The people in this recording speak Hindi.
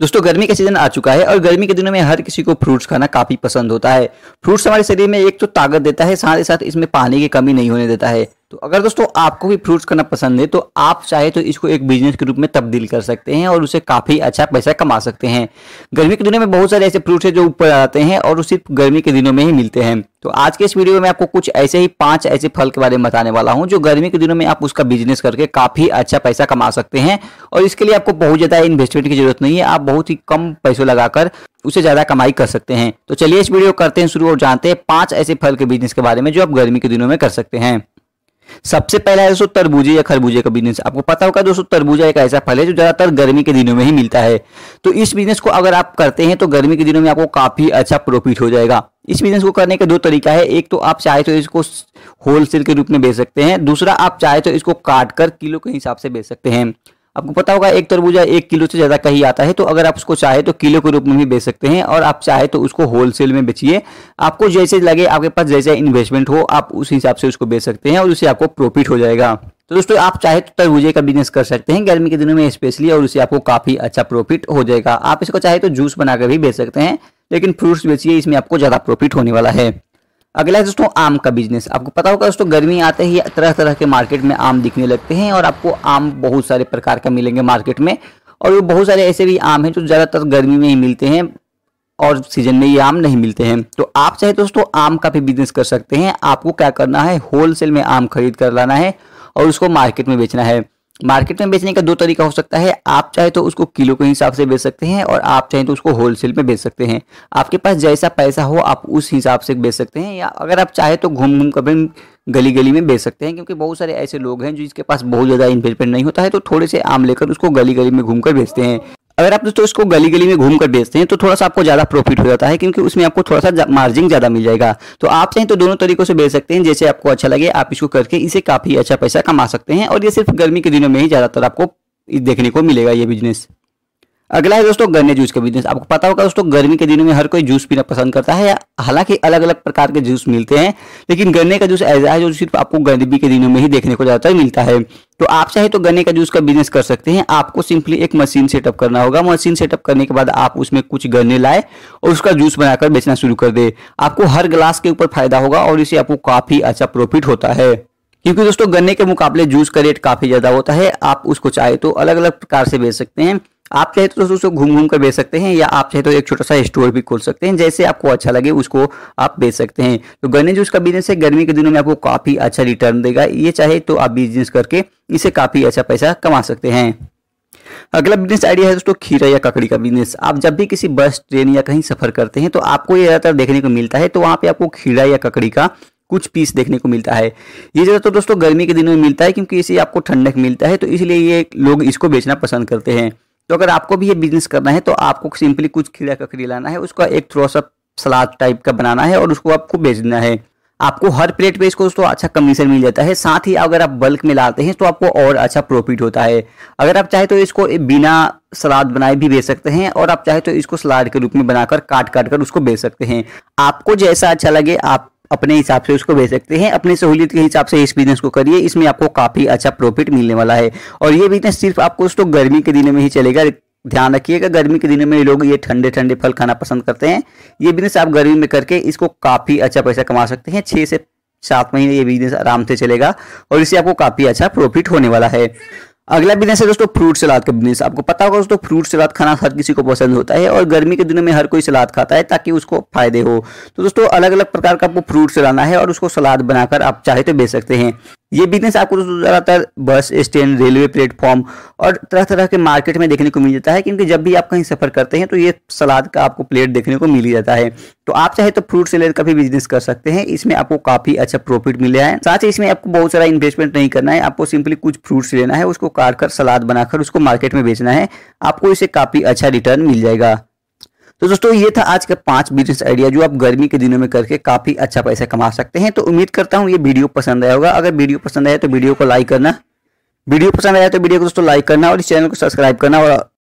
दोस्तों गर्मी का सीजन आ चुका है और गर्मी के दिनों में हर किसी को फ्रूट्स खाना काफी पसंद होता है फ्रूट्स हमारे शरीर में एक तो ताकत देता है साथ ही साथ इसमें पानी की कमी नहीं होने देता है तो अगर दोस्तों आपको भी फ्रूट्स खाना पसंद है तो आप चाहे तो इसको एक बिजनेस के रूप में तब्दील कर सकते हैं और उसे काफ़ी अच्छा पैसा कमा सकते हैं गर्मी के दिनों में बहुत सारे ऐसे फ्रूट्स हैं जो ऊपर आते हैं और वो सिर्फ गर्मी के दिनों में ही मिलते हैं तो आज के इस वीडियो में आपको कुछ ऐसे ही पांच ऐसे फल के बारे में बताने वाला हूं जो गर्मी के दिनों में आप उसका बिजनेस करके काफी अच्छा पैसा कमा सकते हैं और इसके लिए आपको बहुत ज्यादा इन्वेस्टमेंट की जरूरत नहीं है आप बहुत ही कम पैसों लगाकर उसे ज्यादा कमाई कर सकते हैं तो चलिए इस वीडियो करते हैं शुरू और जानते हैं पांच ऐसे फल के बिजनेस के बारे में जो आप गर्मी के दिनों में कर सकते हैं सबसे पहला है दोस्तों तरबूजे या खरबूजे का बिजनेस आपको पता होगा दोस्तों तरबूजा एक ऐसा फल है जो ज्यादातर गर्मी के दिनों में ही मिलता है तो इस बिजनेस को अगर आप करते हैं तो गर्मी के दिनों में आपको काफी अच्छा प्रॉफिट हो जाएगा इस बिजनेस को करने का दो तरीका है एक तो आप चाहे तो इसको होलसेल के रूप में बेच सकते हैं दूसरा आप चाहे तो इसको काट कर किलो के हिसाब से बेच सकते हैं आपको पता होगा एक तरबूजा एक किलो से ज़्यादा कहीं आता है तो अगर आप उसको चाहे तो किलो के रूप में भी बेच सकते हैं और आप चाहे तो उसको होलसेल में बेचिए आपको जैसे लगे आपके पास जैसा इन्वेस्टमेंट हो आप उस हिसाब से उसको बेच सकते हैं और उससे आपको प्रॉफिट हो जाएगा तो दोस्तों आप चाहे तो तरबूजे का बिजनेस कर सकते हैं गर्मी के दिनों में स्पेशली और उससे आपको काफ़ी अच्छा प्रॉफिट हो जाएगा आप इसको चाहे तो जूस बनाकर भी बेच सकते हैं लेकिन फ्रूट्स बेचिए इसमें आपको ज़्यादा प्रॉफिट होने वाला है अगला है दोस्तों आम का बिजनेस आपको पता होगा दोस्तों गर्मी आते ही तरह तरह के मार्केट में आम दिखने लगते हैं और आपको आम बहुत सारे प्रकार का मिलेंगे मार्केट में और वो बहुत सारे ऐसे भी आम हैं जो ज़्यादातर गर्मी में ही मिलते हैं और सीजन में ये आम नहीं मिलते हैं तो आप चाहे दोस्तों आम का भी बिजनेस कर सकते हैं आपको क्या करना है होलसेल में आम खरीद कर लाना है और उसको मार्केट में बेचना है मार्केट में बेचने का दो तरीका हो सकता है आप चाहे तो उसको किलो के हिसाब से बेच सकते हैं और आप चाहे तो उसको होलसेल में बेच सकते हैं आपके पास जैसा पैसा हो आप उस हिसाब से बेच सकते हैं या अगर आप चाहे तो घूम घूम कर गली गली में बेच सकते हैं क्योंकि बहुत सारे ऐसे लोग हैं जिसके पास बहुत ज़्यादा इन्वेस्टमेंट नहीं होता है तो थोड़े से आम लेकर उसको गली गली में घूम कर बेचते हैं अगर आप दोस्तों इसको गली गली में घूम कर बेचते हैं तो थोड़ा सा आपको ज़्यादा प्रॉफिट हो जाता है क्योंकि उसमें आपको थोड़ा सा मार्जिन ज़्यादा मिल जाएगा तो आप चाहें तो दोनों तरीकों से बेच सकते हैं जैसे आपको अच्छा लगे आप इसको करके इसे काफ़ी अच्छा पैसा कमा सकते हैं और ये सिर्फ गर्मी के दिनों में ही ज़्यादातर आपको देखने को मिलेगा ये बिजनेस अगला है दोस्तों गन्ने जूस का बिजनेस आपको पता होगा दोस्तों गर्मी के दिनों में हर कोई जूस पीना पसंद करता है हालांकि अलग अलग प्रकार के जूस मिलते हैं लेकिन गन्ने का जूस ऐसा है जो सिर्फ आपको गर्मी के दिनों में ही देखने को ज़्यादातर मिलता है तो आप चाहे तो गन्ने का जूस का बिजनेस कर सकते हैं आपको सिंपली एक मशीन सेटअप करना होगा मशीन सेटअप करने के बाद आप उसमें कुछ गन्ने लाए और उसका जूस बनाकर बेचना शुरू कर दे आपको हर ग्लास के ऊपर फायदा होगा और इसे आपको काफ़ी अच्छा प्रॉफिट होता है क्योंकि दोस्तों गन्ने के मुकाबले जूस का रेट काफ़ी ज़्यादा होता है आप उसको चाहे तो अलग अलग प्रकार से बेच सकते हैं आप चाहे तो दोस्तों घूम घूम कर बेच सकते हैं या आप चाहे तो एक छोटा सा स्टोर भी खोल सकते हैं जैसे आपको अच्छा लगे उसको आप बेच सकते हैं तो गन्ने जूस का बिजनेस है गर्मी के दिनों में आपको काफ़ी अच्छा रिटर्न देगा ये चाहे तो आप बिजनेस करके इसे काफ़ी अच्छा पैसा कमा सकते हैं अगला बिजनेस आइडिया है दोस्तों खीरा या ककड़ी का बिजनेस आप जब भी किसी बस ट्रेन या कहीं सफर करते हैं तो आपको ये ज़्यादातर देखने को मिलता है तो वहां पे आपको खीरा या ककड़ी का कुछ पीस देखने को मिलता है ये ज़्यादातर तो दोस्तों गर्मी के दिनों में मिलता है क्योंकि इसे आपको ठंडक मिलता है तो इसलिए ये लोग इसको बेचना पसंद करते हैं तो अगर आपको भी ये बिजनेस करना है तो आपको सिंपली कुछ खीरा ककड़ी लाना है उसका एक थोड़ा सा सलाद टाइप का बनाना है और उसको आपको बेचना है आपको हर प्लेट पे इसको दोस्तों अच्छा कमीशन मिल जाता है साथ ही अगर आप बल्क में लाते हैं तो आपको और अच्छा प्रॉफिट होता है अगर आप चाहे तो इसको बिना सलाद बनाए भी बेच सकते हैं और आप चाहे तो इसको सलाद के रूप में बनाकर काट काट कर उसको बेच सकते हैं आपको जैसा अच्छा लगे आप अपने हिसाब से उसको भेज सकते हैं अपने सहूलियत के हिसाब से इस बिजनेस को करिए इसमें आपको काफ़ी अच्छा प्रॉफिट मिलने वाला है और ये बिजनेस सिर्फ आपको उसको तो गर्मी के दिनों में ही चलेगा ध्यान रखिएगा गर्मी के दिनों में लोग ये ठंडे ठंडे फल खाना पसंद करते हैं ये बिजनेस आप गर्मी में करके इसको काफ़ी अच्छा पैसा कमा सकते हैं छह से सात महीने ये बिजनेस आराम से चलेगा और इससे आपको काफ़ी अच्छा प्रॉफिट होने वाला है अगला बिजनेस है दोस्तों फ्रूट सलाद का बिजनेस आपको पता होगा दोस्तों फ्रूट सलाद खाना हर किसी को पसंद होता है और गर्मी के दिनों में हर कोई सलाद खाता है ताकि उसको फायदे हो तो दोस्तों अलग अलग प्रकार का आपको फ्रूट सलाना है और उसको सलाद बनाकर आप चाहे तो बेच सकते हैं ये बिजनेस आपको ज़्यादातर बस स्टैंड रेलवे प्लेटफॉर्म और तरह तरह के मार्केट में देखने को मिल जाता है क्योंकि जब भी आप कहीं सफ़र करते हैं तो ये सलाद का आपको प्लेट देखने को मिल ही जाता है तो आप चाहे तो फ्रूट सेलर का भी बिजनेस कर सकते हैं इसमें आपको काफ़ी अच्छा प्रॉफिट मिल है साथ ही इसमें आपको बहुत सारा इन्वेस्टमेंट नहीं करना है आपको सिंपली कुछ फ्रूट्स लेना है उसको काट कर सलाद बनाकर उसको मार्केट में बेचना है आपको इसे काफ़ी अच्छा रिटर्न मिल जाएगा तो दोस्तों ये था आज का पांच बिजनेस आइडिया जो आप गर्मी के दिनों में करके काफी अच्छा पैसा कमा सकते हैं तो उम्मीद करता हूँ ये वीडियो पसंद आया होगा अगर वीडियो पसंद आया तो वीडियो को लाइक करना वीडियो पसंद आया तो वीडियो को दोस्तों लाइक करना और इस चैनल को सब्सक्राइब करना और